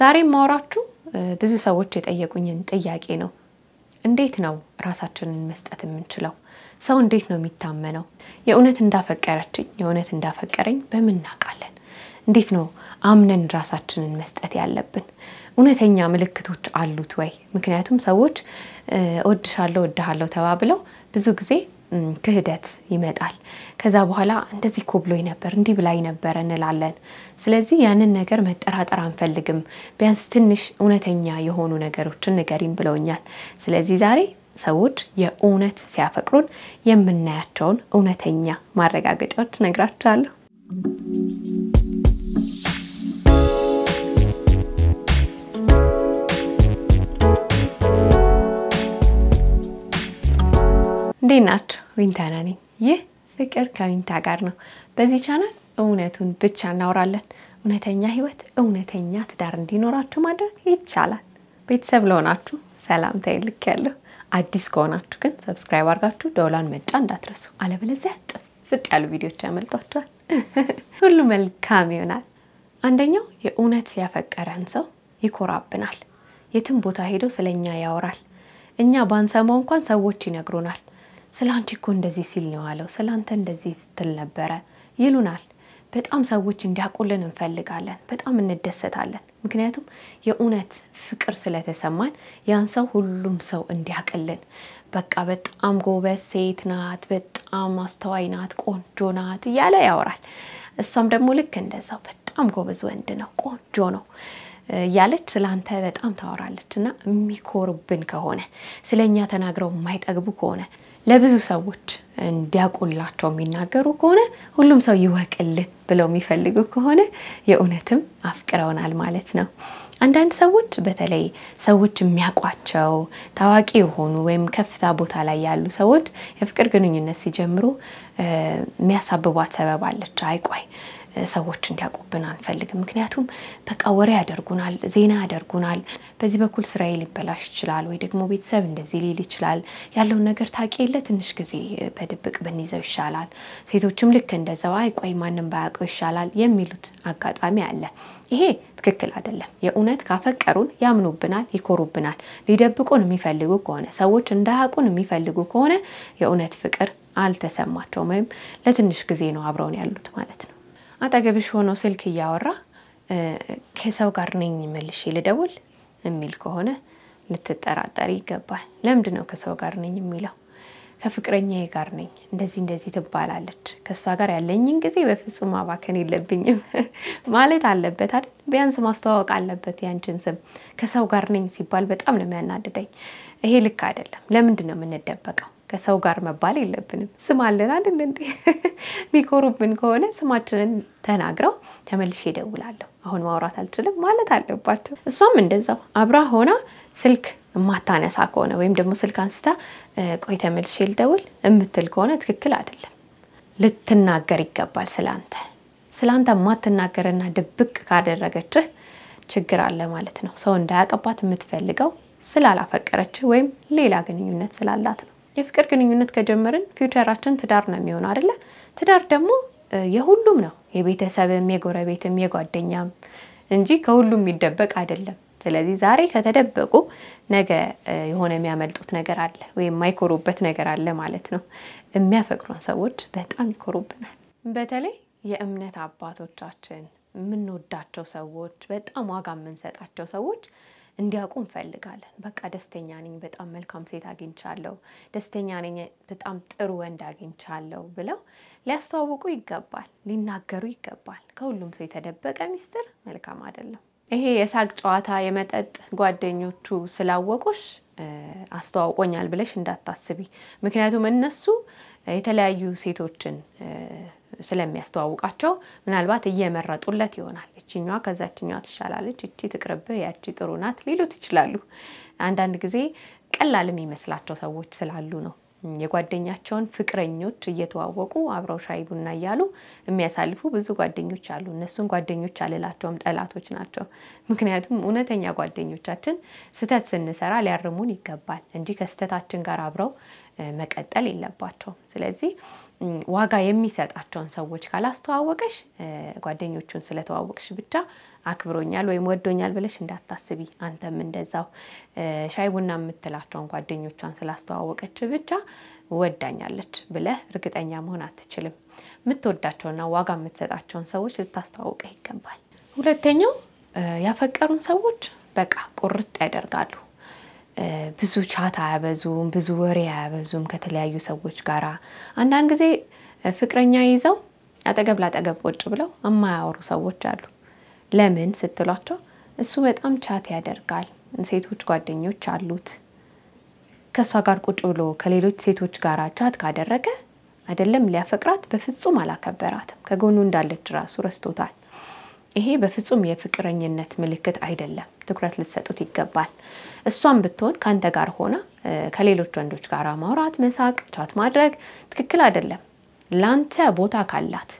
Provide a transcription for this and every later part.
ዛሬ ማውራችሁ ብዙ ሰዎች የጠየቁኝን ጥያቄ ነው። እንዴት ነው ራሳችንን መስጠት የምንችለው? ሰው እንዴት ነው የሚታመነው? የእውነት እንዳፈቀረችኝ የእውነት እንዳፈቀረኝ በምን እናውቃለን? እንዴት ነው አምነን ራሳችንን መስጠት ያለብን? እውነተኛ ምልክቶች አሉት ወይ? ምክንያቱም ሰዎች እወድሻለሁ እወድሃለሁ ተባብለው ብዙ ጊዜ ክህደት ይመጣል። ከዛ በኋላ እንደዚህ እኮ ብሎኝ ነበር፣ እንዲህ ብላኝ ነበር እንላለን። ስለዚህ ያንን ነገር መጠራጠር አንፈልግም። ቢያንስ ትንሽ እውነተኛ የሆኑ ነገሮችን ንገሪን ብለውኛል። ስለዚህ ዛሬ ሰዎች የእውነት ሲያፈቅሩን የምናያቸውን እውነተኛ ማረጋገጫዎች ነግራችኋለሁ። እንዴት ናቸው? ዊንታና ነኝ። ይህ ፍቅር ከዊንታ ጋር ነው። በዚህ ቻናል እውነቱን ብቻ እናወራለን። እውነተኛ ህይወት፣ እውነተኛ ትዳር እንዲኖራችሁ ማድረግ ይቻላል። ቤተሰብ ለሆናችሁ ሰላምታ ይልክ ያለሁ። አዲስ ከሆናችሁ ግን ሰብስክራይብ አድርጋችሁ ደውላን መጫ እንዳትረሱ፣ አለበለዚያ ጥፍጥ ያሉ ቪዲዮች ያመልጧችኋል። ሁሉ መልካም ይሆናል። አንደኛው የእውነት ያፈቀረን ሰው ይኮራብናል። የትም ቦታ ሄዶ ስለኛ ያወራል። እኛ ባንሰማው እንኳን ሰዎች ይነግሩናል። ስለ አንቺ እኮ እንደዚህ ሲል ነው ያለው፣ ስለ አንተ እንደዚህ ስትል ነበረ ይሉናል። በጣም ሰዎች እንዲያውቁልን እንፈልጋለን። በጣም እንደሰታለን። ምክንያቱም የእውነት ፍቅር ስለተሰማን ያን ሰው ሁሉም ሰው እንዲያውቅልን በቃ በጣም ጎበዝ ሴት ናት፣ በጣም አስተዋይ ናት፣ ቆንጆ ናት እያለ ያወራል። እሷም ደግሞ ልክ እንደዛው በጣም ጎበዝ ወንድ ነው፣ ቆንጆ ነው እያለች ስለ አንተ በጣም ታወራለች እና የሚኮሩብን ከሆነ እኛ ተናግረው የማይጠግቡ ከሆነ ለብዙ ሰዎች እንዲያውቁላቸው የሚናገሩ ከሆነ ሁሉም ሰው ይወቅልህ ብለው የሚፈልጉ ከሆነ የእውነትም አፍቅረውናል ማለት ነው። አንዳንድ ሰዎች በተለይ ሰዎች የሚያውቋቸው ታዋቂ የሆኑ ወይም ከፍታ ቦታ ላይ ያሉ ሰዎች የፍቅር ግንኙነት ሲጀምሩ የሚያሳብቧት ሰበብ አለች። አይቋይ ሰዎች እንዲያውቁብን አንፈልግም። ምክንያቱም በቃ ወሬ ያደርጉናል፣ ዜና ያደርጉናል። በዚህ በኩል ስራዬ ሊበላሽ ይችላል፣ ወይ ደግሞ ቤተሰብ እንደዚህ ሊል ይችላል። ያለውን ነገር ታቂ የለ ትንሽ ጊዜ በድብቅ ብንይዘው ይሻላል። ሴቶችም ልክ እንደዛው አይ ቆይ ማንም ባያውቀው ይሻላል የሚሉት አጋጣሚ አለ። ይሄ ትክክል አይደለም። የእውነት ካፈቀሩን ያምኑብናል፣ ይኮሩብናል። ሊደብቁን የሚፈልጉ ከሆነ ሰዎች እንዳያውቁን የሚፈልጉ ከሆነ የእውነት ፍቅር አልተሰማቸውም ወይም ለትንሽ ጊዜ ነው አብረውን ያሉት ማለት ነው። አጠገብሽ ሆኖ ስልክ እያወራ ከሰው ጋር ነኝ መልሼ ልደውል የሚል ከሆነ ልትጠራጠሪ ይገባል። ለምንድን ነው ከሰው ጋር ነኝ የሚለው? ከፍቅረኛዬ ጋር ነኝ እንደዚህ እንደዚህ ትባላለች፣ ከእሷ ጋር ያለኝን ጊዜ በፍጹም ማባከን የለብኝም ማለት አለበት አይደል? ቢያንስ ማስተዋወቅ አለበት ያንችን ስም። ከሰው ጋር ነኝ ሲባል በጣም ነው የሚያናድደኝ። ይሄ ልክ አይደለም። ለምንድ ነው የምንደበቀው? ከሰው ጋር መባል የለብንም። ስም አለን አይደል እንዴ? ከሆነ ስማችንን ተናግረው ተመልሼ ደውላለሁ አሁን ማውራት አልችልም ማለት አለባቸው። እሷም እንደዛው አብራ ሆና ስልክ የማታነሳ ከሆነ ወይም ደግሞ ስልክ አንስታ ቆይ ተመልሼ ልደውል የምትል ከሆነ ትክክል አይደለም። ልትናገር ይገባል ስለአንተ ስላንተ የማትናገርና ድብቅ ካደረገችህ ችግር አለ ማለት ነው። ሰው እንዳያቀባት የምትፈልገው ስላላፈቀረችህ ወይም ሌላ ግንኙነት ስላላት ነው። የፍቅር ግንኙነት ከጀመርን ፊውቸራችን ትዳር ነው የሚሆነው አይደለ? ትዳር ደግሞ የሁሉም ነው፣ የቤተሰብም፣ የጎረቤትም፣ የጓደኛም እንጂ ከሁሉም የሚደበቅ አይደለም። ስለዚህ ዛሬ ከተደበቁ ነገ የሆነ የሚያመልጡት ነገር አለ ወይም የማይኮሩበት ነገር አለ ማለት ነው። የሚያፈቅሩን ሰዎች በጣም ይኮሩብናል። በተለይ የእምነት አባቶቻችን፣ የምንወዳቸው ሰዎች፣ በጣም ዋጋ የምንሰጣቸው ሰዎች እንዲያውቁ እንፈልጋለን። በቃ ደስተኛ ነኝ፣ በጣም መልካም ሴት አግኝቻለሁ፣ ደስተኛ ነኝ፣ በጣም ጥሩ ወንድ አግኝቻለሁ ብለው ሊያስተዋውቁ ይገባል፣ ሊናገሩ ይገባል። ከሁሉም ሰው የተደበቀ ሚስጥር መልካም አይደለም። ይሄ የሳቅ ጨዋታ የመጠጥ ጓደኞቹ ስላወቁሽ አስተዋውቆኛል ብለሽ እንዳታስቢ። ምክንያቱም እነሱ የተለያዩ ሴቶችን ስለሚያስተዋውቃቸው ምናልባት እየመረጡለት ይሆናል። እችኛዋ ከዛችኛዋ ትሻላለች፣ እቺ ትቅርብህ፣ ያቺ ጥሩ ናት ሊሉ ትችላሉ። አንዳንድ ጊዜ ቀላል የሚመስላቸው ሰዎች ስላሉ ነው። የጓደኛቸውን ፍቅረኞች እየተዋወቁ አብረው ሻይ ቡና እያሉ የሚያሳልፉ ብዙ ጓደኞች አሉ። እነሱን ጓደኞች አልላቸውም፣ ጠላቶች ናቸው። ምክንያቱም እውነተኛ ጓደኞቻችን ስህተት ስንሰራ ሊያርሙን ይገባል እንጂ ከስህተታችን ጋር አብረው መቀጠል የለባቸውም። ስለዚህ ዋጋ የሚሰጣቸውን ሰዎች ካላስተዋወቀሽ ጓደኞቹን ስለተዋወቅሽ ብቻ አክብሮኛል ወይም ወዶኛል ብለሽ እንዳታስቢ። አንተም እንደዛው ሻይ ቡና የምትላቸውን ጓደኞቿን ስላስተዋወቀች ብቻ ወዳኛለች ብለህ እርግጠኛ መሆን አትችልም። የምትወዳቸውና ዋጋ የምትሰጣቸውን ሰዎች ልታስተዋውቀ ይገባል። ሁለተኛው ያፈቀሩን ሰዎች በቃ ቁርጥ ያደርጋሉ። ብዙ ቻት አያበዙም፣ ብዙ ወሬ አያበዙም ከተለያዩ ሰዎች ጋር አንዳንድ ጊዜ ፍቅረኛ ይዘው አጠገብ ላጠገብ ቁጭ ብለው የማያወሩ ሰዎች አሉ። ለምን ስትሏቸው እሱ በጣም ቻት ያደርጋል፣ ሴቶች ጓደኞች አሉት። ከእሷ ጋር ቁጭ ብሎ ከሌሎች ሴቶች ጋር ቻት ካደረገ አይደለም ሊያፈቅራት፣ በፍጹም አላከበራትም። ከጎኑ እንዳለች ራሱ ረስቶታል። ይሄ በፍጹም የፍቅረኝነት ምልክት አይደለም። ትኩረት ልትሰጡት ይገባል። እሷም ብትሆን ከአንተ ጋር ሆና ከሌሎች ወንዶች ጋር ማውራት፣ መሳቅ፣ ቻት ማድረግ ትክክል አይደለም። ላንተ ቦታ ካላት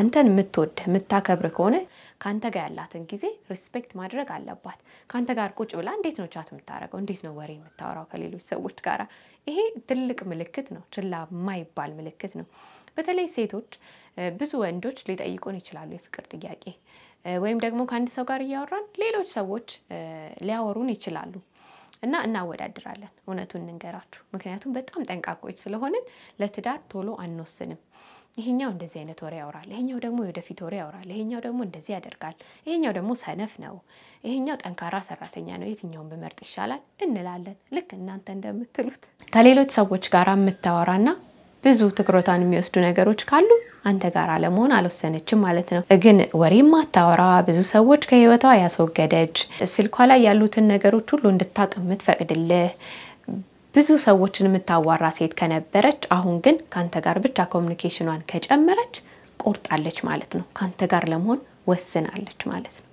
አንተን የምትወድ የምታከብር ከሆነ ከአንተ ጋር ያላትን ጊዜ ሪስፔክት ማድረግ አለባት። ከአንተ ጋር ቁጭ ብላ እንዴት ነው ቻት የምታደርገው? እንዴት ነው ወሬ የምታወራው ከሌሎች ሰዎች ጋር? ይሄ ትልቅ ምልክት ነው፣ ችላ የማይባል ምልክት ነው። በተለይ ሴቶች ብዙ ወንዶች ሊጠይቁን ይችላሉ የፍቅር ጥያቄ ወይም ደግሞ ከአንድ ሰው ጋር እያወራን ሌሎች ሰዎች ሊያወሩን ይችላሉ እና እናወዳድራለን። እውነቱን እንንገራችሁ፣ ምክንያቱም በጣም ጠንቃቆች ስለሆንን ለትዳር ቶሎ አንወስንም። ይሄኛው እንደዚህ አይነት ወሬ ያወራል፣ ይሄኛው ደግሞ የወደፊት ወሬ ያወራል፣ ይሄኛው ደግሞ እንደዚህ ያደርጋል፣ ይሄኛው ደግሞ ሰነፍ ነው፣ ይሄኛው ጠንካራ ሰራተኛ ነው፣ የትኛውን ብመርጥ ይሻላል እንላለን። ልክ እናንተ እንደምትሉት ከሌሎች ሰዎች ጋር የምታወራና ብዙ ትኩረቷን የሚወስዱ ነገሮች ካሉ አንተ ጋር ለመሆን አልወሰነችም ማለት ነው። ግን ወሬ ማታወራ፣ ብዙ ሰዎች ከህይወቷ ያስወገደች፣ ስልኳ ላይ ያሉትን ነገሮች ሁሉ እንድታቅ የምትፈቅድልህ ብዙ ሰዎችን የምታዋራ ሴት ከነበረች አሁን ግን ከአንተ ጋር ብቻ ኮሚኒኬሽኗን ከጨመረች ቆርጣለች ማለት ነው። ከአንተ ጋር ለመሆን ወስናለች ማለት ነው።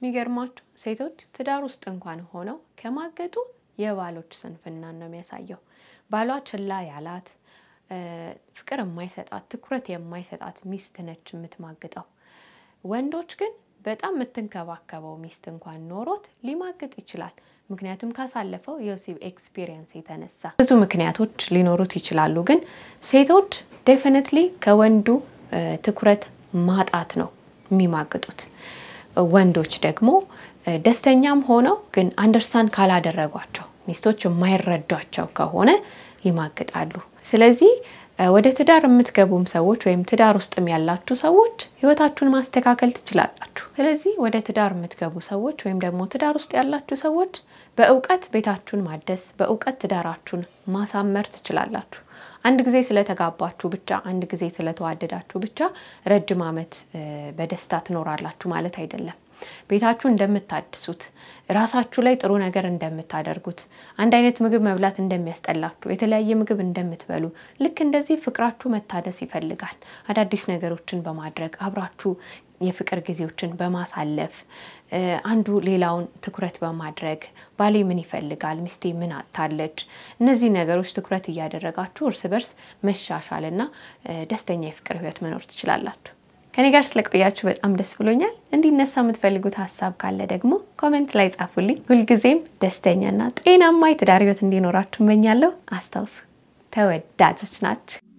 የሚገርማችሁ ሴቶች ትዳር ውስጥ እንኳን ሆነው ከማገጡ የባሎች ስንፍናን ነው የሚያሳየው። ባሏ ችላ ያላት ፍቅር የማይሰጣት ትኩረት የማይሰጣት ሚስት ነች የምትማግጠው። ወንዶች ግን በጣም የምትንከባከበው ሚስት እንኳን ኖሮት ሊማግጥ ይችላል። ምክንያቱም ካሳለፈው የወሲብ ኤክስፒሪየንስ የተነሳ ብዙ ምክንያቶች ሊኖሩት ይችላሉ። ግን ሴቶች ዴፊኒትሊ ከወንዱ ትኩረት ማጣት ነው የሚማግጡት። ወንዶች ደግሞ ደስተኛም ሆነው ግን አንደርስታንድ ካላደረጓቸው ሚስቶች የማይረዷቸው ከሆነ ይማግጣሉ። ስለዚህ ወደ ትዳር የምትገቡም ሰዎች ወይም ትዳር ውስጥም ያላችሁ ሰዎች ህይወታችሁን ማስተካከል ትችላላችሁ። ስለዚህ ወደ ትዳር የምትገቡ ሰዎች ወይም ደግሞ ትዳር ውስጥ ያላችሁ ሰዎች በእውቀት ቤታችሁን ማደስ፣ በእውቀት ትዳራችሁን ማሳመር ትችላላችሁ። አንድ ጊዜ ስለተጋባችሁ ብቻ፣ አንድ ጊዜ ስለተዋደዳችሁ ብቻ ረጅም ዓመት በደስታ ትኖራላችሁ ማለት አይደለም። ቤታችሁ እንደምታድሱት፣ ራሳችሁ ላይ ጥሩ ነገር እንደምታደርጉት፣ አንድ አይነት ምግብ መብላት እንደሚያስጠላችሁ፣ የተለያየ ምግብ እንደምትበሉ፣ ልክ እንደዚህ ፍቅራችሁ መታደስ ይፈልጋል። አዳዲስ ነገሮችን በማድረግ አብራችሁ የፍቅር ጊዜዎችን በማሳለፍ አንዱ ሌላውን ትኩረት በማድረግ ባሌ ምን ይፈልጋል፣ ሚስቴ ምን አጥታለች፣ እነዚህ ነገሮች ትኩረት እያደረጋችሁ እርስ በርስ መሻሻልና ደስተኛ የፍቅር ህይወት መኖር ትችላላችሁ። ከኔ ጋር ስለቆያችሁ በጣም ደስ ብሎኛል። እንዲነሳ የምትፈልጉት ሀሳብ ካለ ደግሞ ኮሜንት ላይ ጻፉልኝ። ሁልጊዜም ደስተኛና ጤናማ የትዳር ህይወት እንዲኖራችሁ እመኛለሁ። አስታውሱ፣ ተወዳጆች ናችሁ።